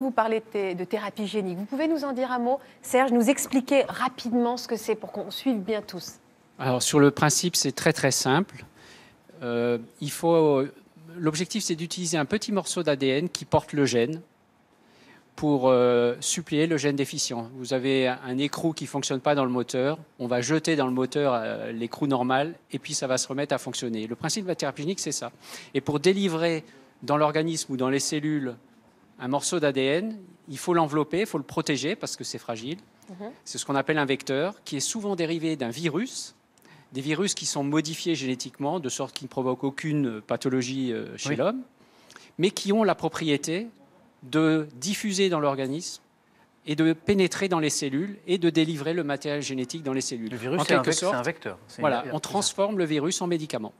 Vous parlez de thérapie génique. Vous pouvez nous en dire un mot, Serge, nous expliquer rapidement ce que c'est pour qu'on suive bien tous Alors, sur le principe, c'est très très simple. Euh, il faut. Euh, l'objectif, c'est d'utiliser un petit morceau d'ADN qui porte le gène pour euh, supplier le gène déficient. Vous avez un écrou qui ne fonctionne pas dans le moteur. On va jeter dans le moteur l'écrou normal et puis ça va se remettre à fonctionner. Le principe de la thérapie génique, c'est ça. Et pour délivrer dans l'organisme ou dans les cellules un morceau d'ADN, il faut l'envelopper, il faut le protéger parce que c'est fragile. Mhm. C'est ce qu'on appelle un vecteur qui est souvent dérivé d'un virus, des virus qui sont modifiés génétiquement de sorte qu'ils ne provoquent aucune pathologie euh, chez l'homme, mais qui ont la propriété de diffuser dans l'organisme et de pénétrer dans les cellules et de délivrer le matériel génétique dans les cellules. Le virus, c'est un, vecteur. Voilà, on transforme le virus en médicament.